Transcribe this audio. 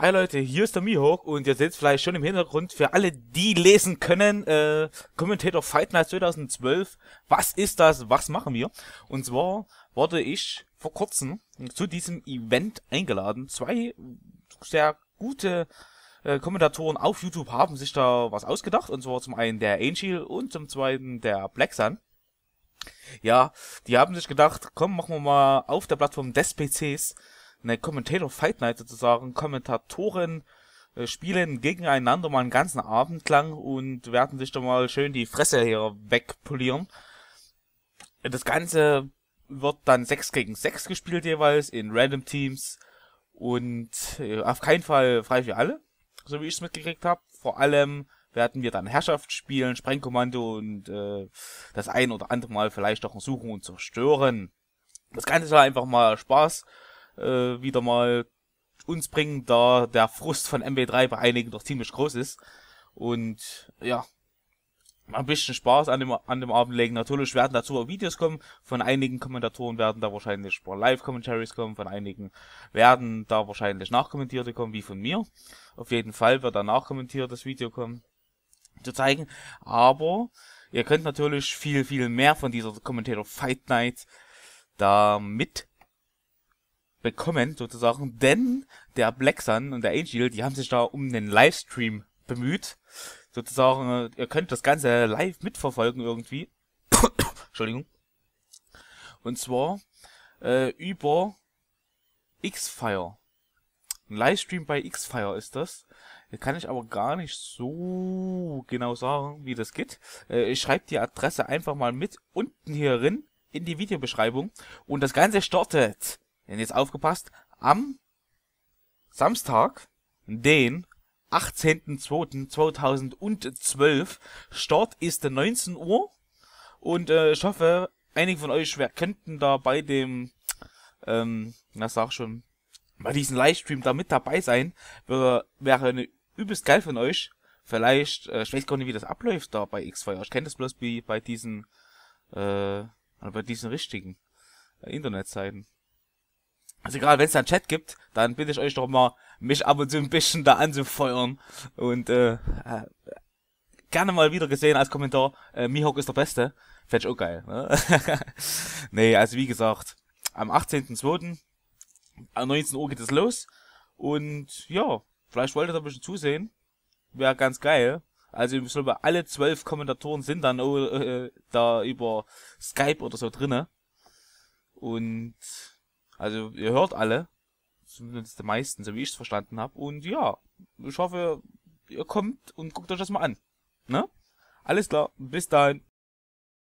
Hi Leute, hier ist der Mihawk und ihr seht vielleicht schon im Hintergrund, für alle, die lesen können, äh, Commentator Fight Night 2012, was ist das, was machen wir? Und zwar wurde ich vor kurzem zu diesem Event eingeladen. Zwei sehr gute äh, Kommentatoren auf YouTube haben sich da was ausgedacht, und zwar zum einen der Angel und zum zweiten der Black Sun. Ja, die haben sich gedacht, komm, machen wir mal auf der Plattform des PCs eine Commentator Fight Night sozusagen, Kommentatoren äh, spielen gegeneinander mal einen ganzen Abend lang und werden sich da mal schön die Fresse hier wegpolieren. Das Ganze wird dann 6 gegen 6 gespielt jeweils in Random Teams und äh, auf keinen Fall frei für alle, so wie ich es mitgekriegt habe. Vor allem werden wir dann Herrschaft spielen, Sprengkommando und äh, das ein oder andere Mal vielleicht auch suchen und zerstören. Das Ganze soll einfach mal Spaß äh, wieder mal uns bringen, da der Frust von MB3 bei einigen doch ziemlich groß ist. Und ja, ein bisschen Spaß an dem, an dem Abend legen. Natürlich werden dazu auch Videos kommen. Von einigen Kommentatoren werden da wahrscheinlich Live-Commentaries kommen. Von einigen werden da wahrscheinlich Nachkommentierte kommen, wie von mir. Auf jeden Fall wird da nachkommentiertes Video kommen zu zeigen. Aber ihr könnt natürlich viel, viel mehr von dieser Commentator Fight Night da mit bekommen, sozusagen, denn der Black Sun und der Angel, die haben sich da um den Livestream bemüht. Sozusagen, äh, ihr könnt das Ganze live mitverfolgen irgendwie. Entschuldigung. Und zwar äh, über X-Fire. Ein Livestream bei X-Fire ist das. Hier Kann ich aber gar nicht so genau sagen, wie das geht. Äh, ich schreibe die Adresse einfach mal mit unten hierin in die Videobeschreibung. Und das Ganze startet denn jetzt aufgepasst, am Samstag, den 18.02.2012, Start ist 19 Uhr und äh, ich hoffe, einige von euch wer könnten da bei dem, ähm, na sag schon, bei diesem Livestream da mit dabei sein, wäre, wäre eine übelst geil von euch. Vielleicht, äh, ich weiß gar nicht, wie das abläuft da bei X-Fire. Ich kenne das bloß wie bei diesen, äh, bei diesen richtigen äh, Internetseiten. Also gerade wenn es da einen Chat gibt, dann bitte ich euch doch mal, mich ab und zu ein bisschen da anzufeuern. Und äh, äh gerne mal wieder gesehen als Kommentar, äh, Mihawk ist der Beste. Fände ich auch geil. Ne? nee, also wie gesagt, am 18.02. um 19 Uhr geht es los. Und ja, vielleicht wollt ihr da ein bisschen zusehen. Wäre ganz geil. Also ich glaube, alle zwölf Kommentatoren sind dann äh, äh da über Skype oder so drinne. Und also ihr hört alle, zumindest die meisten, so wie ich es verstanden habe. Und ja, ich hoffe, ihr kommt und guckt euch das mal an. Ne? Alles klar, bis dahin.